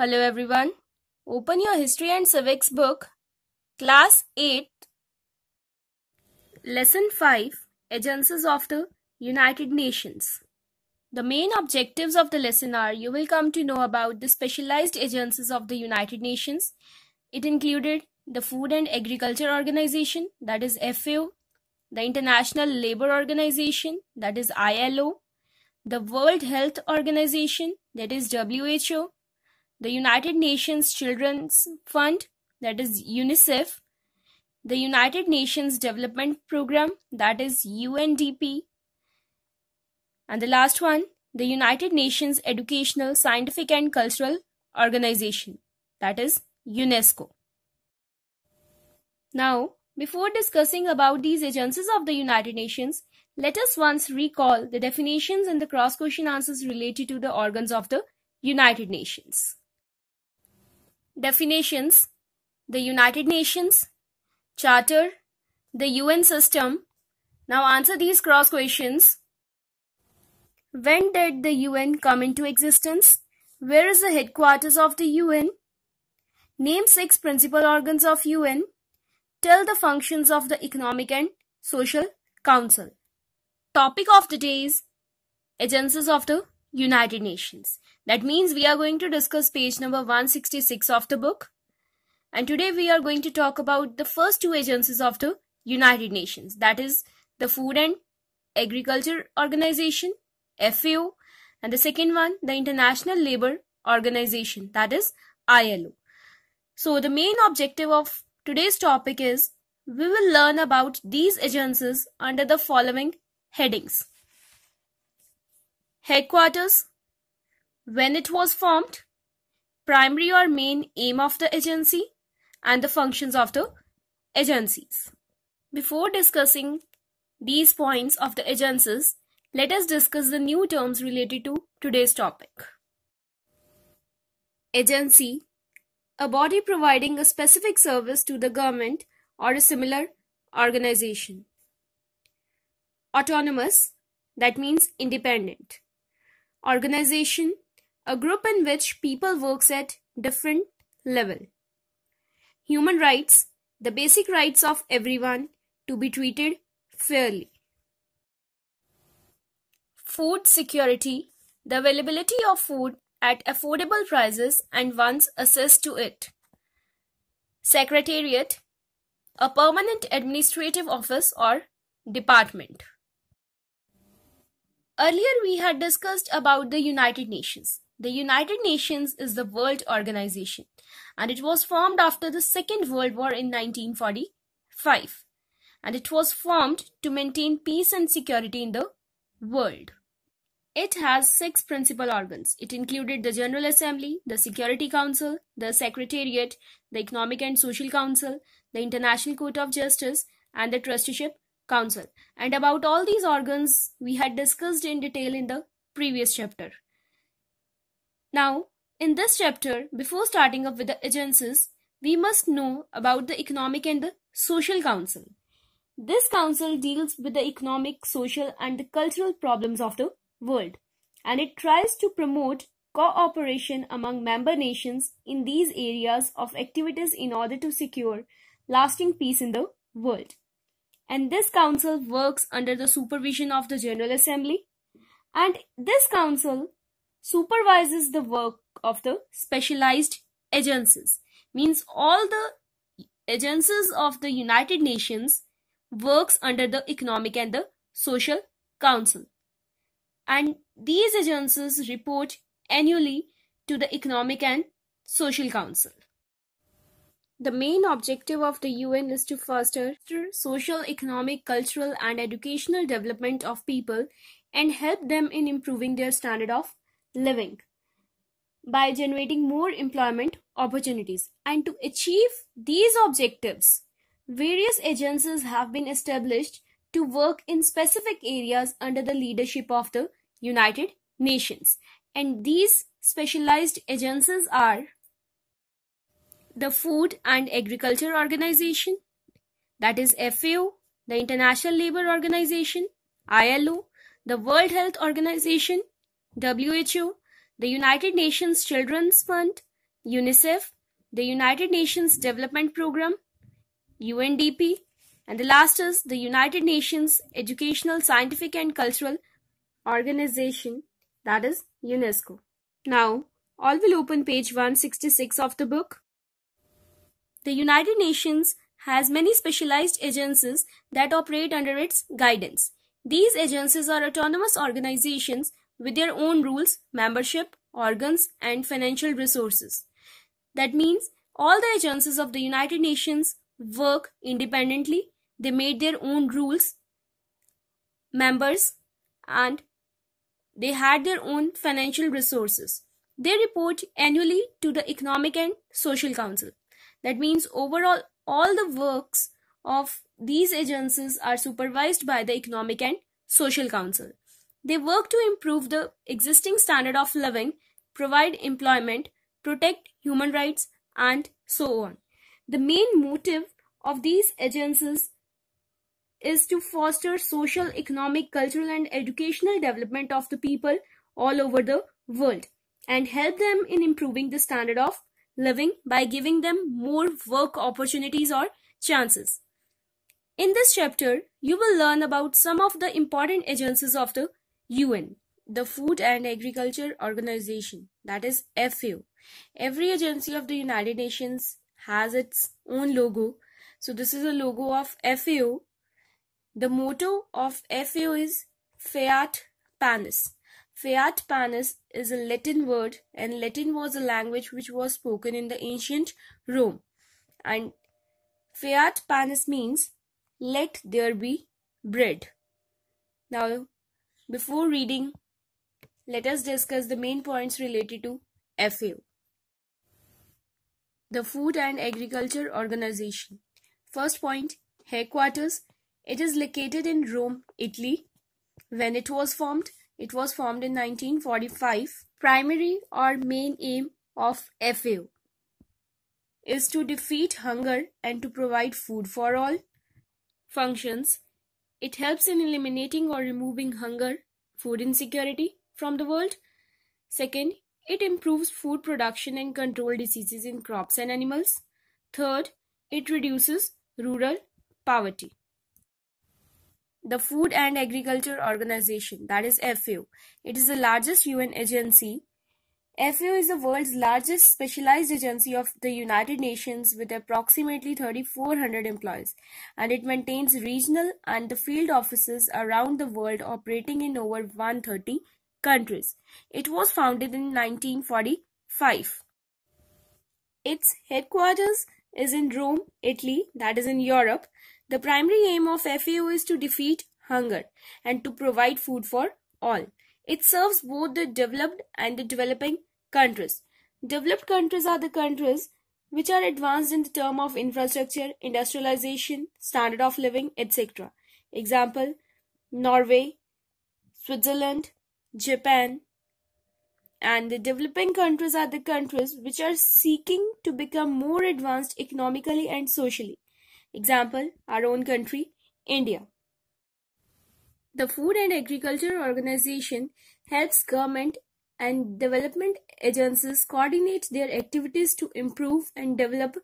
Hello everyone. Open your History and Civics book, Class 8, Lesson 5, Agencies of the United Nations. The main objectives of the lesson are you will come to know about the specialized agencies of the United Nations. It included the Food and Agriculture Organization, that is FAO, the International Labour Organization, that is ILO, the World Health Organization, that is WHO, the United Nations Children's Fund, that is UNICEF, the United Nations Development Program, that is UNDP, and the last one, the United Nations Educational, Scientific and Cultural Organization, that is UNESCO. Now, before discussing about these agencies of the United Nations, let us once recall the definitions and the cross question answers related to the organs of the United Nations. Definitions The United Nations, Charter, the UN system. Now answer these cross questions. When did the UN come into existence? Where is the headquarters of the UN? Name six principal organs of UN. Tell the functions of the Economic and Social Council. Topic of the day is Agencies of the United Nations. That means we are going to discuss page number 166 of the book. And today we are going to talk about the first two agencies of the United Nations. That is the Food and Agriculture Organization, FAO, and the second one, the International Labour Organization, that is ILO. So the main objective of today's topic is we will learn about these agencies under the following headings. Headquarters When it was formed, primary or main aim of the agency, and the functions of the agencies. Before discussing these points of the agencies, let us discuss the new terms related to today's topic. Agency A body providing a specific service to the government or a similar organization. Autonomous, that means independent organization, a group in which people works at different level. Human rights, the basic rights of everyone to be treated fairly. Food security, the availability of food at affordable prices and one's access to it. Secretariat, a permanent administrative office or department. Earlier, we had discussed about the United Nations. The United Nations is the world organization and it was formed after the Second World War in 1945 and it was formed to maintain peace and security in the world. It has six principal organs. It included the General Assembly, the Security Council, the Secretariat, the Economic and Social Council, the International Court of Justice, and the Trusteeship Council. And about all these organs, we had discussed in detail in the previous chapter. Now, in this chapter, before starting up with the agencies, we must know about the Economic and the Social Council. This council deals with the economic, social and the cultural problems of the world and it tries to promote cooperation among member nations in these areas of activities in order to secure lasting peace in the world and this council works under the supervision of the General Assembly and this council supervises the work of the specialized agencies means all the agencies of the United Nations works under the economic and the social council and these agencies report annually to the economic and social council the main objective of the UN is to foster social, economic, cultural and educational development of people and help them in improving their standard of living by generating more employment opportunities. And to achieve these objectives, various agencies have been established to work in specific areas under the leadership of the United Nations. And these specialized agencies are the Food and Agriculture Organization, that is FAO, the International Labour Organization, ILO, the World Health Organization, WHO, the United Nations Children's Fund, UNICEF, the United Nations Development Programme, UNDP, and the last is the United Nations Educational, Scientific and Cultural Organization, that is UNESCO. Now, all will open page 166 of the book. The United Nations has many specialized agencies that operate under its guidance. These agencies are autonomous organizations with their own rules, membership, organs, and financial resources. That means all the agencies of the United Nations work independently. They made their own rules, members, and they had their own financial resources. They report annually to the Economic and Social Council. That means overall all the works of these agencies are supervised by the Economic and Social Council. They work to improve the existing standard of living, provide employment, protect human rights, and so on. The main motive of these agencies is to foster social, economic, cultural, and educational development of the people all over the world and help them in improving the standard of living by giving them more work opportunities or chances. In this chapter, you will learn about some of the important agencies of the UN, the Food and Agriculture Organization, that is FAO. Every agency of the United Nations has its own logo. So this is a logo of FAO. The motto of FAO is Fiat Panis. Fiat panis is a Latin word and Latin was a language which was spoken in the ancient Rome. And fiat panis means let there be bread. Now, before reading, let us discuss the main points related to FAO. The Food and Agriculture Organization. First point, headquarters. It is located in Rome, Italy. When it was formed, it was formed in 1945. Primary or main aim of FAO is to defeat hunger and to provide food for all. Functions It helps in eliminating or removing hunger, food insecurity from the world. Second, it improves food production and control diseases in crops and animals. Third, it reduces rural poverty the Food and Agriculture Organization, that is FAO. It is the largest UN agency. FAO is the world's largest specialized agency of the United Nations with approximately 3,400 employees, and it maintains regional and field offices around the world operating in over 130 countries. It was founded in 1945. Its headquarters is in Rome, Italy, that is in Europe, the primary aim of FAO is to defeat hunger and to provide food for all. It serves both the developed and the developing countries. Developed countries are the countries which are advanced in the term of infrastructure, industrialization, standard of living, etc. Example, Norway, Switzerland, Japan, and the developing countries are the countries which are seeking to become more advanced economically and socially. Example, our own country, India. The Food and Agriculture Organization helps government and development agencies coordinate their activities to improve and develop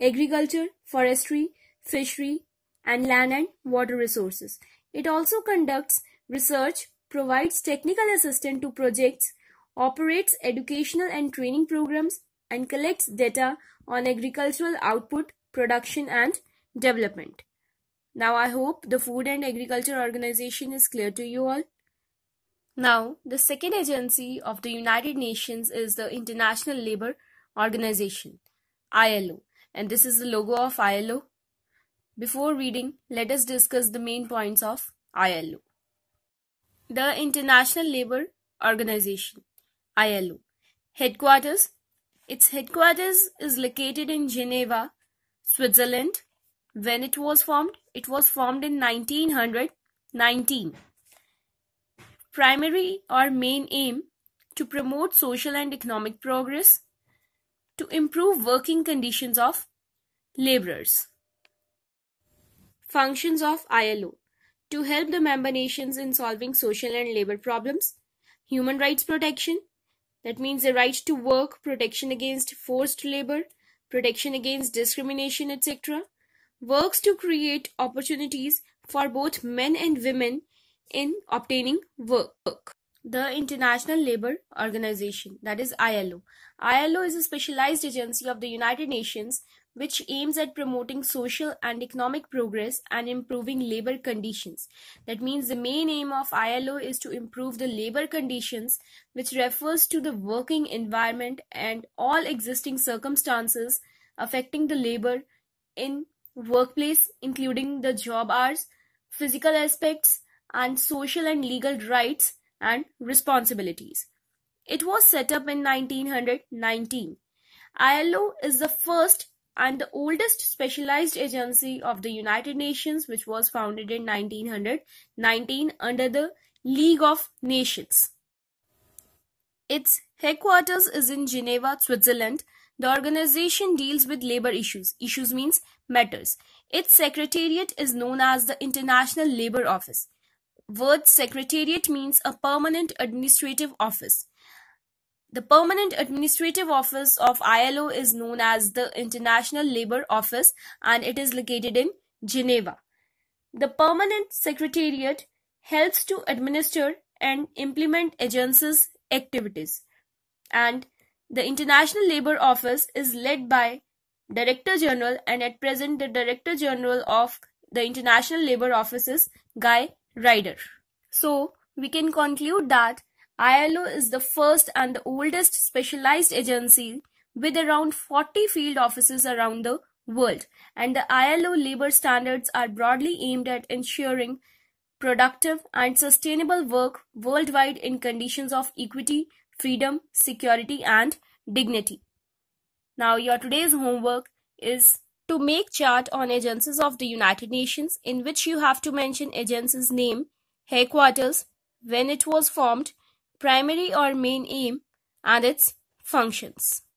agriculture, forestry, fishery, and land and water resources. It also conducts research, provides technical assistance to projects, operates educational and training programs, and collects data on agricultural output, production, and development. Now, I hope the Food and Agriculture Organization is clear to you all. Now, the second agency of the United Nations is the International Labour Organization, ILO, and this is the logo of ILO. Before reading, let us discuss the main points of ILO. The International Labour Organization, ILO, headquarters. Its headquarters is located in Geneva, Switzerland, when it was formed? It was formed in 1919. Primary or main aim to promote social and economic progress, to improve working conditions of laborers. Functions of ILO to help the member nations in solving social and labor problems, human rights protection, that means the right to work, protection against forced labor, protection against discrimination, etc Works to create opportunities for both men and women in obtaining work. The International Labour Organization, that is ILO. ILO is a specialized agency of the United Nations which aims at promoting social and economic progress and improving labor conditions. That means the main aim of ILO is to improve the labor conditions, which refers to the working environment and all existing circumstances affecting the labor in workplace, including the job hours, physical aspects, and social and legal rights and responsibilities. It was set up in 1919. ILO is the first and the oldest specialized agency of the United Nations, which was founded in 1919 under the League of Nations. Its headquarters is in Geneva, Switzerland, the organization deals with labor issues. Issues means matters. Its secretariat is known as the International Labor Office. Word secretariat means a permanent administrative office. The permanent administrative office of ILO is known as the International Labor Office and it is located in Geneva. The permanent secretariat helps to administer and implement agencies' activities and the International Labour Office is led by Director General and at present the Director General of the International Labour Office is Guy Ryder. So, we can conclude that ILO is the first and the oldest specialized agency with around 40 field offices around the world and the ILO labor standards are broadly aimed at ensuring productive and sustainable work worldwide in conditions of equity, freedom, security and dignity. Now your today's homework is to make chart on agencies of the United Nations in which you have to mention agency's name, headquarters, when it was formed, primary or main aim and its functions.